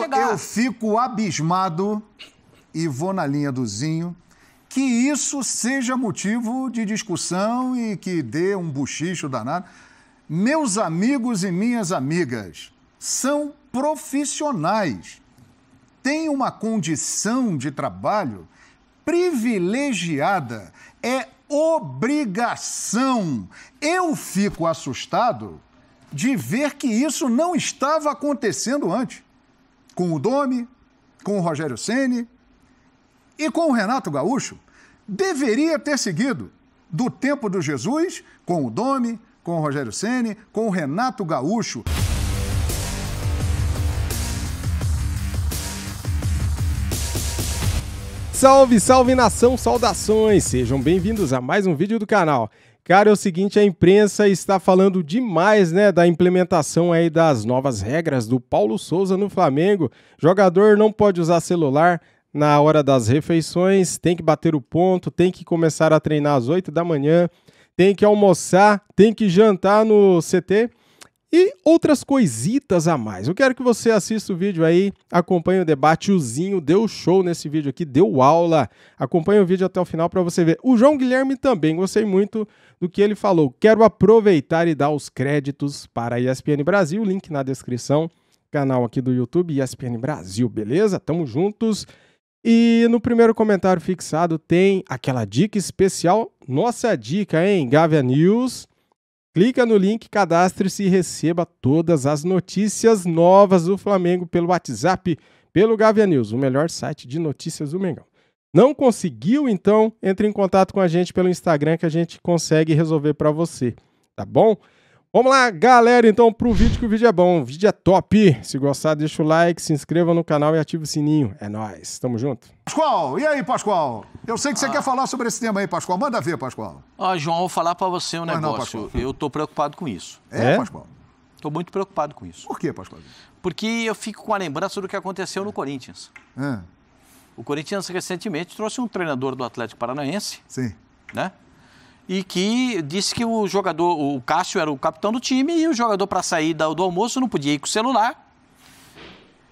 chegar. Eu fico abismado e vou na linha do Zinho. Que isso seja motivo de discussão e que dê um buchicho danado. Meus amigos e minhas amigas são profissionais. têm uma condição de trabalho privilegiada. É obrigação. Eu fico assustado de ver que isso não estava acontecendo antes com o Domi, com o Rogério Ceni e com o Renato Gaúcho, deveria ter seguido do tempo do Jesus com o Domi, com o Rogério Ceni, com o Renato Gaúcho. Salve, salve nação, saudações! Sejam bem-vindos a mais um vídeo do canal. Cara, é o seguinte, a imprensa está falando demais, né, da implementação aí das novas regras do Paulo Souza no Flamengo. Jogador não pode usar celular na hora das refeições, tem que bater o ponto, tem que começar a treinar às 8 da manhã, tem que almoçar, tem que jantar no CT e outras coisitas a mais. Eu quero que você assista o vídeo aí, acompanhe o debate. O Zinho deu show nesse vídeo aqui, deu aula. Acompanhe o vídeo até o final para você ver. O João Guilherme também, gostei muito do que ele falou. Quero aproveitar e dar os créditos para a ESPN Brasil, link na descrição, canal aqui do YouTube, ESPN Brasil, beleza? Tamo juntos. E no primeiro comentário fixado tem aquela dica especial, nossa dica, hein? Gávea News Clica no link, cadastre-se e receba todas as notícias novas do Flamengo pelo WhatsApp, pelo Gavia News, o melhor site de notícias do Mengão. Não conseguiu? Então, entre em contato com a gente pelo Instagram que a gente consegue resolver para você, tá bom? Vamos lá, galera, então, pro vídeo, que o vídeo é bom. O vídeo é top. Se gostar, deixa o like, se inscreva no canal e ativa o sininho. É nóis, tamo junto. Pascoal, e aí, Pascoal? Eu sei que você ah. quer falar sobre esse tema aí, Pascoal. Manda ver, Pascoal. Ah, João, vou falar para você um Mas negócio. Não, eu tô preocupado com isso. É, é? Pascoal? Tô muito preocupado com isso. Por quê, Pascoal? Porque eu fico com a lembrança do que aconteceu no Corinthians. É. O Corinthians recentemente trouxe um treinador do Atlético Paranaense. Sim. Né? e que disse que o jogador, o Cássio era o capitão do time e o jogador para sair do almoço não podia ir com o celular.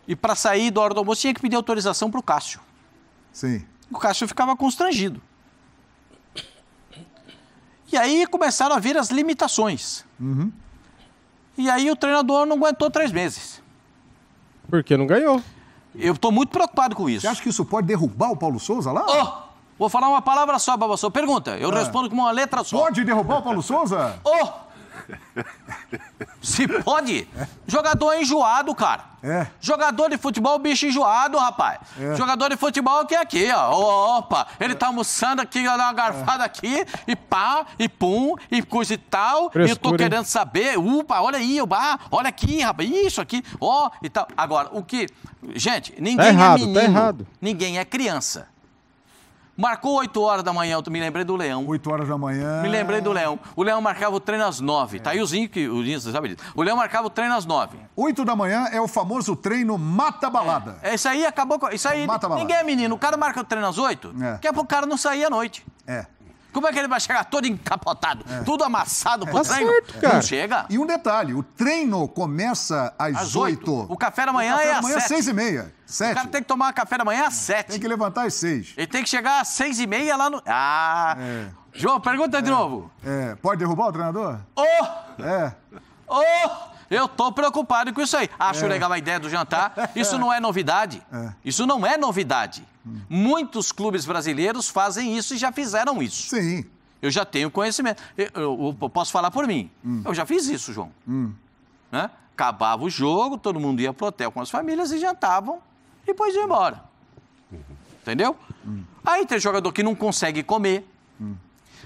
E para sair da hora do almoço tinha que pedir autorização para o Cássio. Sim. O Cássio ficava constrangido. E aí começaram a vir as limitações. Uhum. E aí o treinador não aguentou três meses. Porque não ganhou. Eu estou muito preocupado com isso. Você acha que isso pode derrubar o Paulo Souza lá? Oh! Vou falar uma palavra só, Baba Souza. Pergunta, eu ah. respondo com uma letra só. Pode derrubar o Paulo Souza? Ô! Oh! Se pode? É. Jogador enjoado, cara. É. Jogador de futebol, bicho enjoado, rapaz. É. Jogador de futebol que é aqui, ó. Opa, ele tá almoçando aqui, dá uma garfada aqui, e pá, e pum, e coisa e tal. Frescura, eu tô querendo hein? saber. Upa, olha aí, upa, olha aqui, rapaz, isso aqui, ó, e tal. Agora, o que. Gente, ninguém tá é errado, é menino. Tá errado. Ninguém é criança. Marcou 8 horas da manhã, eu me lembrei do Leão. 8 horas da manhã. Me lembrei do Leão. O Leão marcava o treino às 9. É. Tá aí o Zinho, que o Zinho sabe disso. O Leão marcava o treino às 9. 8 da manhã é o famoso treino mata-balada. É. Isso aí acabou. com. Isso aí. Mata -balada. Ninguém é menino. O cara marca o treino às 8, é. que é pro cara não saía à noite. É. Como é que ele vai chegar todo encapotado, é. tudo amassado pro é. treino? Tá certo, cara. Não chega. E um detalhe, o treino começa às, oito. O café da manhã o café é Amanhã é às seis e meia. 7. O cara tem que tomar café da manhã às sete. Tem que levantar às seis. Ele tem que chegar às seis e meia lá no... Ah! É. João, pergunta é. de novo. É, pode derrubar o treinador? Ô! Oh! É. Ô! Oh! Eu tô preocupado com isso aí. Acho é. legal a ideia do jantar. Isso não é novidade. É. Isso não é novidade. Muitos clubes brasileiros fazem isso e já fizeram isso. Sim. Eu já tenho conhecimento. Eu, eu, eu posso falar por mim. Hum. Eu já fiz isso, João. Hum. Né? Acabava o jogo, todo mundo ia pro hotel com as famílias e jantavam e depois ia embora. Uhum. Entendeu? Hum. Aí tem jogador que não consegue comer.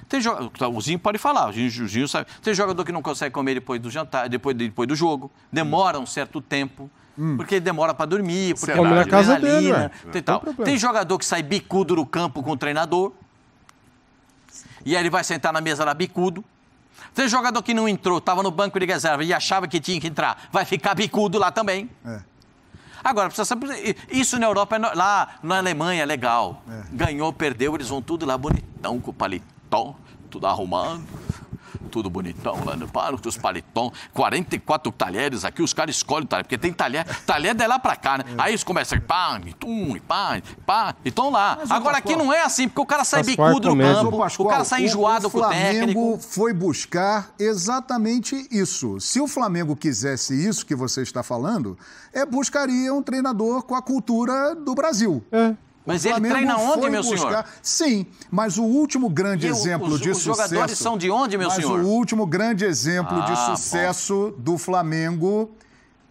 Tem jo... O Zinho pode falar, o Zinho, o Zinho sabe. Tem jogador que não consegue comer depois do jantar, depois, depois do jogo, demora um certo tempo. Hum. Porque demora para dormir, porque Será? É tá é casa dele, né? tem, tal. Tem, jogador que sai bicudo do campo com o treinador. E aí ele vai sentar na mesa lá bicudo. Tem jogador que não entrou, estava no banco de reserva e achava que tinha que entrar, vai ficar bicudo lá também. É. Agora, precisa saber. Isso na Europa, é lá na Alemanha é legal. Ganhou, perdeu, eles vão tudo lá bonitão com o palito tudo arrumando tudo bonitão lá no parque, os paletons, 44 talheres aqui, os caras escolhem o talher, porque tem talher, talher de lá pra cá, né? Aí eles começam, pá, e tum, pá, pá, e lá. Mas Agora aqui não é assim, porque o cara sai bicudo é no campo, Pascoal, o cara sai enjoado o, o com o técnico. O Flamengo foi buscar exatamente isso. Se o Flamengo quisesse isso que você está falando, é buscaria um treinador com a cultura do Brasil. É. Mas ele treina onde, meu buscar... senhor? Sim, mas o último grande e exemplo os, de os sucesso. Os jogadores são de onde, meu mas senhor? O último grande exemplo ah, de sucesso bom. do Flamengo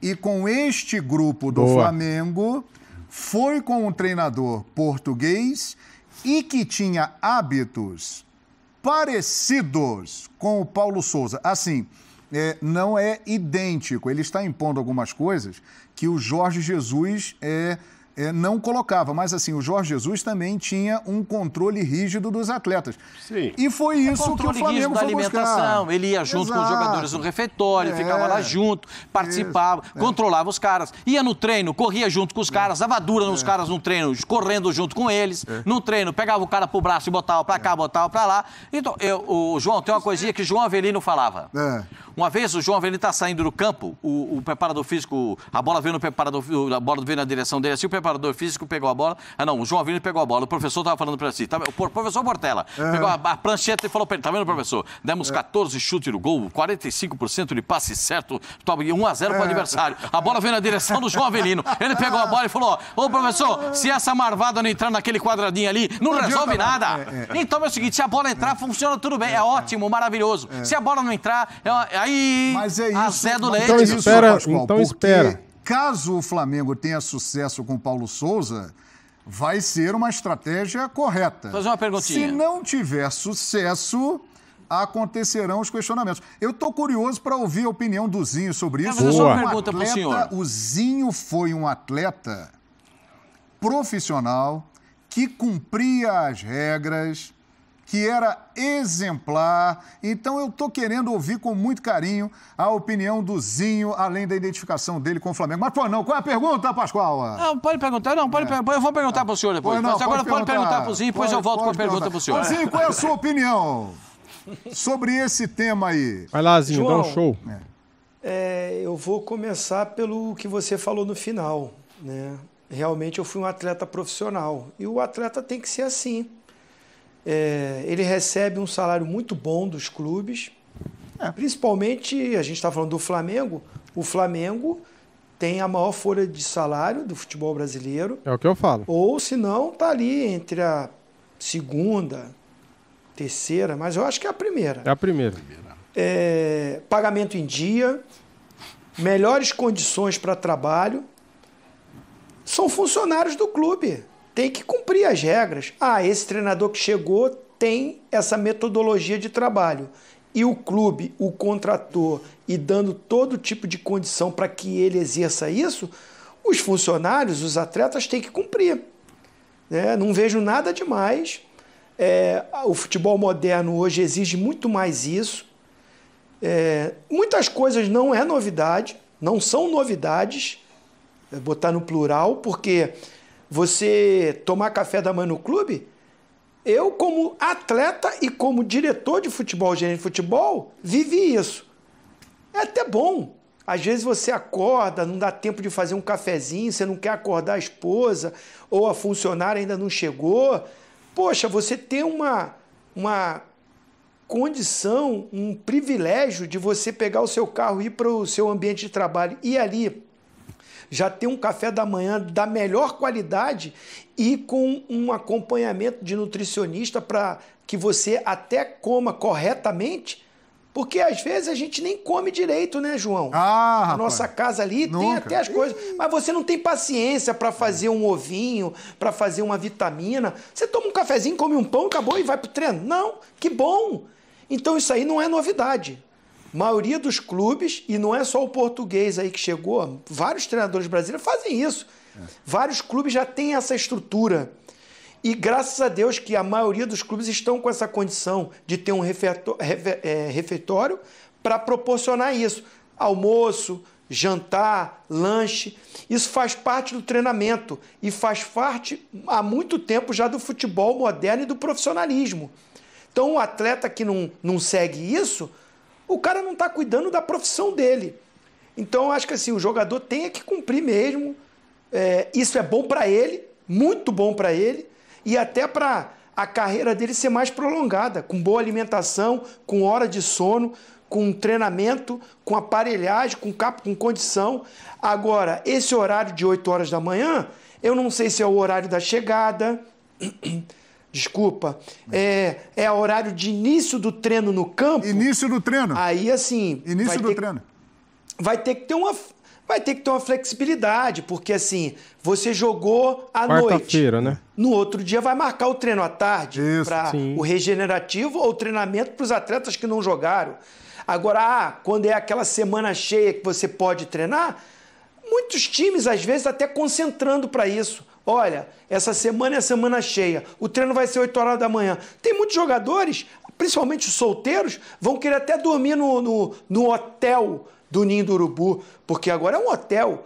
e com este grupo do Boa. Flamengo foi com um treinador português e que tinha hábitos parecidos com o Paulo Souza. Assim, é, não é idêntico. Ele está impondo algumas coisas que o Jorge Jesus é é, não colocava. Mas assim, o Jorge Jesus também tinha um controle rígido dos atletas. Sim. E foi é isso é que o Flamengo da foi alimentação. Buscar. Ele ia junto Exato. com os jogadores no refeitório, é. ficava lá junto, participava, é. controlava os caras. Ia no treino, corria junto com os é. caras, dava dura nos caras no treino, correndo junto com eles. No treino, pegava o cara pro braço e botava pra cá, botava pra lá. Então, eu, o João, tem uma coisinha que o João Avelino falava. Uma vez o João Avelino tá saindo do campo, o, o preparador físico, a bola veio no preparador, a bola veio na direção dele assim, o preparador preparador físico pegou a bola. Ah, não, o João Avino pegou a bola. O professor estava falando para si. Tá, o professor Portela é. pegou a, a, prancheta e falou para ele: tá vendo, professor? Demos 14 chutes no gol, 45% de passe certo, 1 a 0 para o adversário. A bola veio na direção do João Avelino. Ele pegou a bola e falou: Ô, professor, se essa marvada não entrar naquele quadradinho ali, não, não resolve nada. É, é. Então é o seguinte: se a bola entrar, funciona tudo bem. É, ótimo, maravilhoso. É. Se a bola não entrar, é, aí. Mas é isso. A Zé do Leite. Então espera. Então espera. Caso o Flamengo tenha sucesso com o Paulo Souza, vai ser uma estratégia correta. Fazer uma perguntinha. Se não tiver sucesso, acontecerão os questionamentos. Eu estou curioso para ouvir a opinião do Zinho sobre isso. Mas só uma pergunta para o senhor. O Zinho foi um atleta profissional que cumpria as regras, que era exemplar. Então eu estou querendo ouvir com muito carinho a opinião do Zinho, além da identificação dele com o Flamengo. Mas, pô, não, qual é a pergunta, Pascoal? Não, pode perguntar, não, pode é. per... eu vou perguntar ah, para o senhor depois. não, mas agora pode, perguntar para o Zinho, depois pode, eu volto com a pergunta para o senhor. Zinho, qual é a sua opinião sobre esse tema aí? Vai lá, Zinho, João, dá um show. É. É, eu vou começar pelo que você falou no final, né? Realmente eu fui um atleta profissional e o atleta tem que ser assim. É, ele recebe um salário muito bom dos clubes. É. Principalmente, a gente está falando do Flamengo. O Flamengo tem a maior folha de salário do futebol brasileiro. É o que eu falo. Ou se não, está ali entre a segunda, terceira, mas eu acho que é a primeira. É a primeira. É, pagamento em dia, melhores condições para trabalho. São funcionários do clube tem que cumprir as regras. Ah, esse treinador que chegou tem essa metodologia de trabalho. E o clube o contratou e dando todo tipo de condição para que ele exerça isso, os funcionários, os atletas têm que cumprir. Né? Não vejo nada demais. É, o futebol moderno hoje exige muito mais isso. É, muitas coisas não é novidade, não são novidades, é botar no plural, porque você tomar café da manhã no clube, eu, como atleta e como diretor de futebol, gerente de futebol, vivi isso. É até bom. Às vezes você acorda, não dá tempo de fazer um cafezinho, você não quer acordar a esposa ou a funcionária ainda não chegou. Poxa, você tem uma, uma condição, um privilégio de você pegar o seu carro e ir para o seu ambiente de trabalho e ali já ter um café da manhã da melhor qualidade e com um acompanhamento de nutricionista para que você até coma corretamente. Porque às vezes a gente nem come direito, né, João? Ah, rapaz, a nossa casa ali nunca. tem até as coisas. Mas você não tem paciência para fazer um ovinho, para fazer uma vitamina. Você toma um cafezinho, come um pão, acabou e vai pro treino. Não, que bom! Então isso aí não é novidade maioria dos clubes, e não é só o português aí que chegou, vários treinadores brasileiros fazem isso. É. Vários clubes já têm essa estrutura. E graças a Deus que a maioria dos clubes estão com essa condição de ter um é, refeitório para proporcionar isso. Almoço, jantar, lanche. Isso faz parte do treinamento e faz parte há muito tempo já do futebol moderno e do profissionalismo. Então, o um atleta que não, não segue isso, o cara não está cuidando da profissão dele. Então, eu acho que assim, o jogador tem que cumprir mesmo. É, isso é bom para ele, muito bom para ele, e até para a carreira dele ser mais prolongada, com boa alimentação, com hora de sono, com treinamento, com aparelhagem, com capo, com condição. Agora, esse horário de 8 horas da manhã, eu não sei se é o horário da chegada. desculpa, é, é horário de início do treino no campo. Início do treino. Aí assim. Início do treino. Vai ter que ter uma. Vai ter que ter uma flexibilidade, porque assim, você jogou à Quarta noite. Feira, né? No outro dia vai marcar o treino à tarde para o regenerativo ou treinamento para os atletas que não jogaram. Agora, ah, quando é aquela semana cheia que você pode treinar, muitos times às vezes até concentrando para isso Olha, essa semana é semana cheia, o treino vai ser 8 horas da manhã. Tem muitos jogadores, principalmente os solteiros, vão querer até dormir no, no, no hotel do Ninho do Urubu, porque agora é um hotel.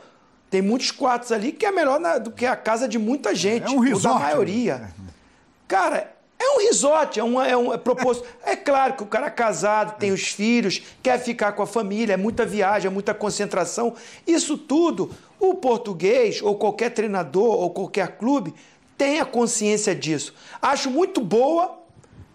Tem muitos quartos ali que é melhor na, do que a casa de muita é gente, é um resort, ou da né? maioria. Né? Cara, é um risote, é um, é um é proposto. É claro que o cara é casado, tem os filhos, quer ficar com a família, é muita viagem, é muita concentração. Isso tudo, o português, ou qualquer treinador, ou qualquer clube, tem a consciência disso. Acho muito boa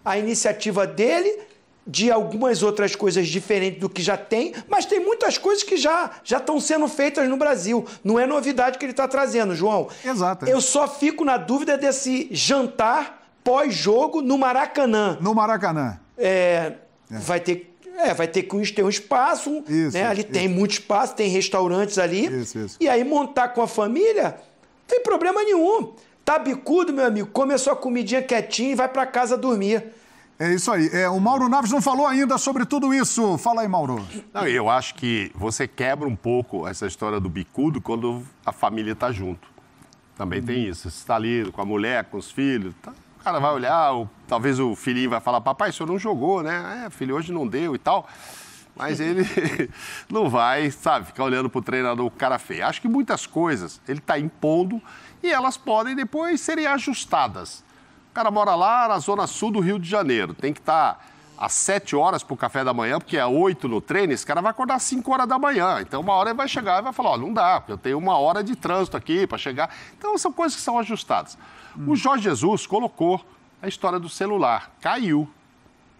a iniciativa dele de algumas outras coisas diferentes do que já tem, mas tem muitas coisas que já já estão sendo feitas no Brasil. Não é novidade que ele está trazendo, João. Exato. Eu só fico na dúvida desse jantar pós-jogo no Maracanã. No Maracanã. É, é. Vai ter é, vai ter que ter um espaço, né? isso, né? Ali isso. tem muito espaço, tem restaurantes ali. Isso, isso. E aí montar com a família, não tem problema nenhum. tá bicudo, meu amigo, come a sua comidinha quietinha e vai para casa dormir. É isso aí. É, o Mauro Naves não falou ainda sobre tudo isso. Fala aí, Mauro. Não, eu acho que você quebra um pouco essa história do bicudo quando a família tá junto. Também hum. tem isso. Você está ali com a mulher, com os filhos, tá, cara vai olhar, ou, talvez o filhinho vai falar, papai, o senhor não jogou, né? É, filho, hoje não deu e tal. Mas ele não vai, sabe, ficar olhando pro treinador cara feio. Acho que muitas coisas ele está impondo e elas podem depois serem ajustadas. O cara mora lá na zona sul do Rio de Janeiro, tem que estar... Tá às 7 horas para o café da manhã, porque é 8 no treino, esse cara vai acordar às 5 horas da manhã. Então, uma hora ele vai chegar e vai falar: Ó, não dá, porque eu tenho uma hora de trânsito aqui para chegar. Então, são coisas que são ajustadas. Hum. O Jorge Jesus colocou a história do celular. Caiu.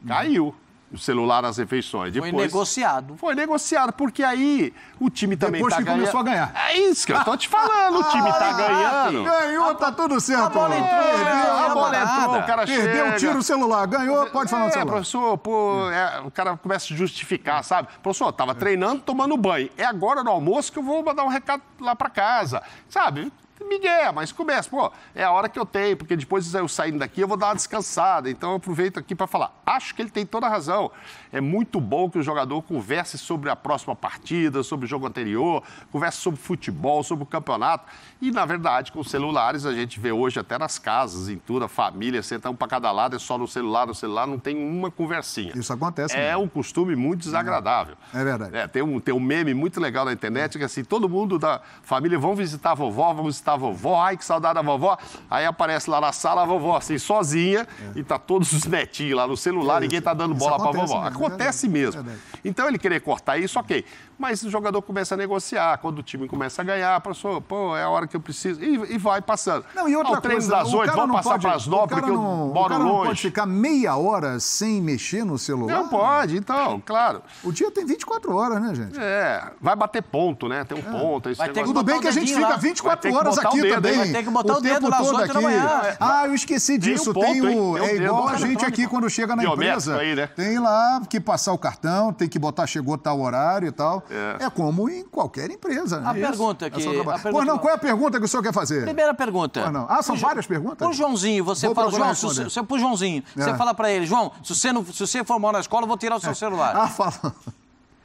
Caiu. Hum o celular às refeições. Depois, foi negociado. Foi negociado, porque aí o time também Depois tá que ganha... começou a ganhar. É isso que eu tô te falando, o time tá ah, ganhando. Ganhou, tá tudo certo. A bola entrou, é, perdeu, a bola entrou, o cara Perdeu, chega. tira o celular, ganhou, pode falar é, no celular. professor, pô, é, o cara começa a justificar, sabe? Professor, tava treinando, tomando banho. É agora no almoço que eu vou mandar um recado lá para casa, sabe? Miguel, mas começa, pô, é a hora que eu tenho, porque depois eu saindo daqui eu vou dar uma descansada. Então eu aproveito aqui para falar. Acho que ele tem toda a razão. É muito bom que o jogador converse sobre a próxima partida, sobre o jogo anterior, converse sobre futebol, sobre o campeonato. E, na verdade, com os celulares, a gente vê hoje até nas casas, em tudo, a família, senta um para cada lado, é só no celular, no celular, não tem uma conversinha. Isso acontece. É mesmo. um costume muito hum. desagradável. É, verdade. É, tem, um, tem um meme muito legal na internet é. que assim, todo mundo da família vão visitar a vovó, vão visitar está a vovó, ai que saudade da vovó. Aí aparece lá na sala a vovó, assim, sozinha, é. e tá todos os netinhos lá no celular, é ninguém tá dando bola para vovó. Mesmo, acontece é mesmo. É então ele querer cortar isso, ok. Mas o jogador começa a negociar, quando o time começa a ganhar, professor, pô, é a hora que eu preciso, e, e vai passando. Não, e outra o treino coisa, das oito, vamos passar para as nove, porque não, eu moro o cara longe. Não pode ficar meia hora sem mexer no celular? Não pode, então, claro. O dia tem 24 horas, né, gente? É, vai bater ponto, né? Tem um é. ponto. Esse vai ter tudo bem que a gente fica 24 horas nós aqui também. Vai ter que botar o, o dedo nas 8 da manhã. Ah, eu esqueci disso. Tem um ponto, tem o, é igual a gente aqui quando chega na empresa. Aí, né? Tem lá que passar o cartão, tem que botar chegou tal horário e tal. É, é como em qualquer empresa. Né? A pergunta aqui. É pois não, qual é a pergunta que o senhor quer fazer? Primeira pergunta. Ah, não. ah são Pro várias perguntas? Pro Joãozinho, você fala, João, você, pro Joãozinho, é. você fala para ele, João, se você, não, se você for mal na escola, eu vou tirar o seu é. celular. Ah, fala.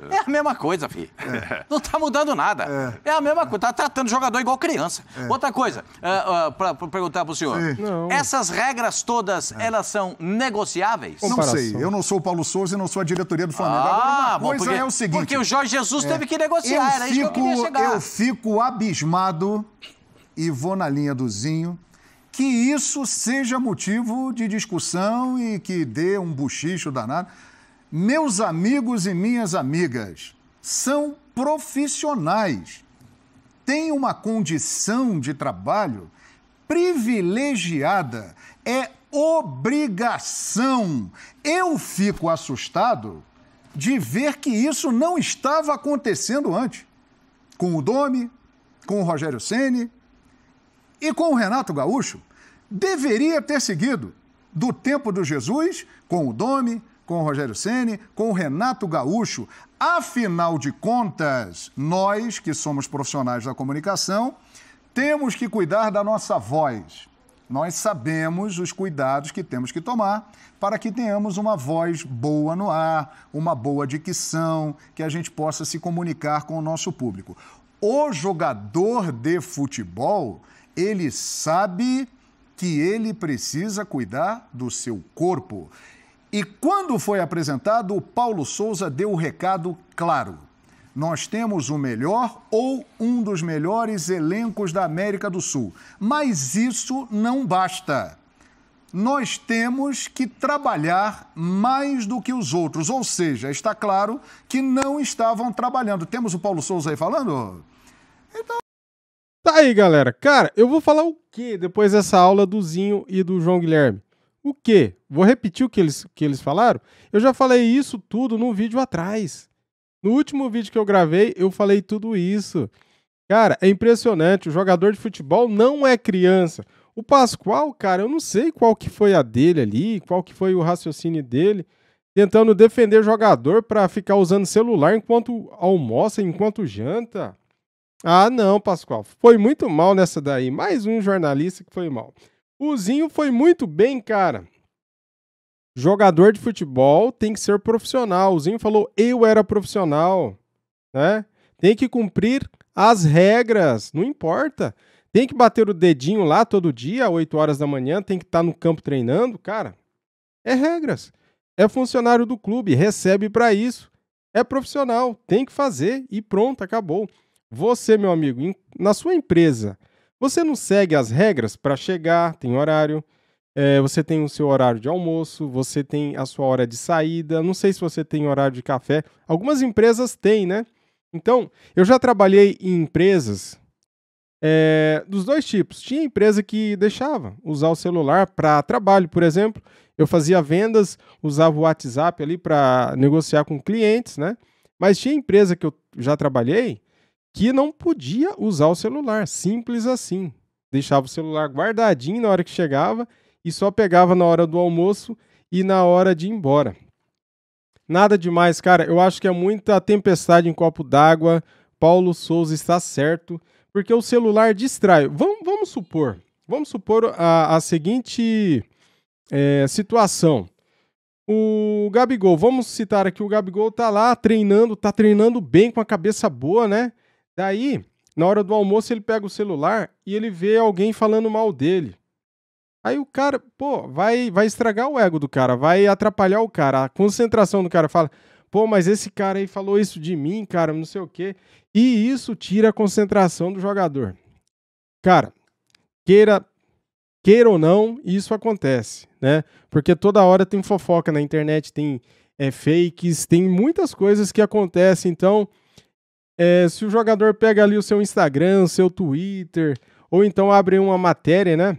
É a mesma coisa, filho. É. Não tá mudando nada. É. é a mesma coisa. Tá tratando o jogador igual criança. É. Outra coisa, uh, uh, para perguntar pro senhor. Essas regras todas, é. elas são negociáveis? Não Comparação. sei. Eu não sou o Paulo Souza e não sou a diretoria do Flamengo. Ah, Agora, uma bom, coisa porque, é o seguinte... Porque o Jorge Jesus é. teve que negociar. Eu era fico, isso que eu queria chegar. Eu fico abismado e vou na linha do Zinho que isso seja motivo de discussão e que dê um buchicho danado. Meus amigos e minhas amigas são profissionais, têm uma condição de trabalho privilegiada, é obrigação. Eu fico assustado de ver que isso não estava acontecendo antes. Com o Domi, com o Rogério Ceni e com o Renato Gaúcho, deveria ter seguido do tempo do Jesus, com o Domi, com o Rogério Ceni, com o Renato Gaúcho. Afinal de contas, nós que somos profissionais da comunicação, temos que cuidar da nossa voz. Nós sabemos os cuidados que temos que tomar para que tenhamos uma voz boa no ar, uma boa dicção, que a gente possa se comunicar com o nosso público. O jogador de futebol, ele sabe que ele precisa cuidar do seu corpo. E quando foi apresentado, o Paulo Souza deu o recado claro. Nós temos o melhor ou um dos melhores elencos da América do Sul. Mas isso não basta. Nós temos que trabalhar mais do que os outros. Ou seja, está claro que não estavam trabalhando. Temos o Paulo Souza aí falando? Então. Tá aí, galera. Cara, eu vou falar o quê depois dessa aula do Zinho e do João Guilherme? O quê? Vou repetir o que eles, que eles falaram? Eu já falei isso tudo num vídeo atrás. No último vídeo que eu gravei, eu falei tudo isso. Cara, é impressionante. O jogador de futebol não é criança. O Pascoal, cara, eu não sei qual que foi a dele ali, qual que foi o raciocínio dele, tentando defender jogador para ficar usando celular enquanto almoça, enquanto janta. Ah, não, Pascoal, foi muito mal nessa daí. Mais um jornalista que foi mal. O Zinho foi muito bem, cara. Jogador de futebol tem que ser profissional. O Zinho falou: eu era profissional, né? Tem que cumprir as regras, não importa. Tem que bater o dedinho lá todo dia, 8 horas da manhã, tem que estar tá no campo treinando, cara. É regras. É funcionário do clube, recebe para isso. É profissional, tem que fazer e pronto, acabou. Você, meu amigo, na sua empresa, você não segue as regras para chegar, tem horário, é, você tem o seu horário de almoço, você tem a sua hora de saída, não sei se você tem horário de café. Algumas empresas têm, né? Então, eu já trabalhei em empresas é, dos dois tipos. Tinha empresa que deixava usar o celular para trabalho, por exemplo. Eu fazia vendas, usava o WhatsApp ali para negociar com clientes, né? Mas tinha empresa que eu já trabalhei que não podia usar o celular, simples assim. Deixava o celular guardadinho na hora que chegava e só pegava na hora do almoço e na hora de ir embora. Nada demais, cara. Eu acho que é muita tempestade em copo d'água. Paulo Souza está certo, porque o celular distrai. Vamos, vamos supor, vamos supor a, a seguinte é, situação. O Gabigol, vamos citar aqui, o Gabigol tá lá treinando, tá treinando bem, com a cabeça boa, né? Daí, na hora do almoço, ele pega o celular e ele vê alguém falando mal dele. Aí o cara, pô, vai, vai estragar o ego do cara, vai atrapalhar o cara, a concentração do cara fala, pô, mas esse cara aí falou isso de mim, cara, não sei o quê. E isso tira a concentração do jogador. Cara, queira queira ou não, isso acontece, né? Porque toda hora tem fofoca na internet, tem é, fakes, tem muitas coisas que acontecem, então é, se o jogador pega ali o seu Instagram, o seu Twitter, ou então abre uma matéria, né?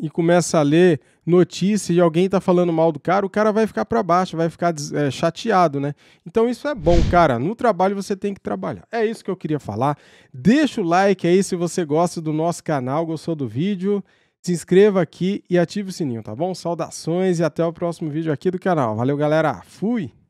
E começa a ler notícia e alguém tá falando mal do cara, o cara vai ficar para baixo, vai ficar é, chateado, né? Então isso é bom, cara. No trabalho você tem que trabalhar. É isso que eu queria falar. Deixa o like aí se você gosta do nosso canal, gostou do vídeo. Se inscreva aqui e ative o sininho, tá bom? Saudações e até o próximo vídeo aqui do canal. Valeu, galera. Fui!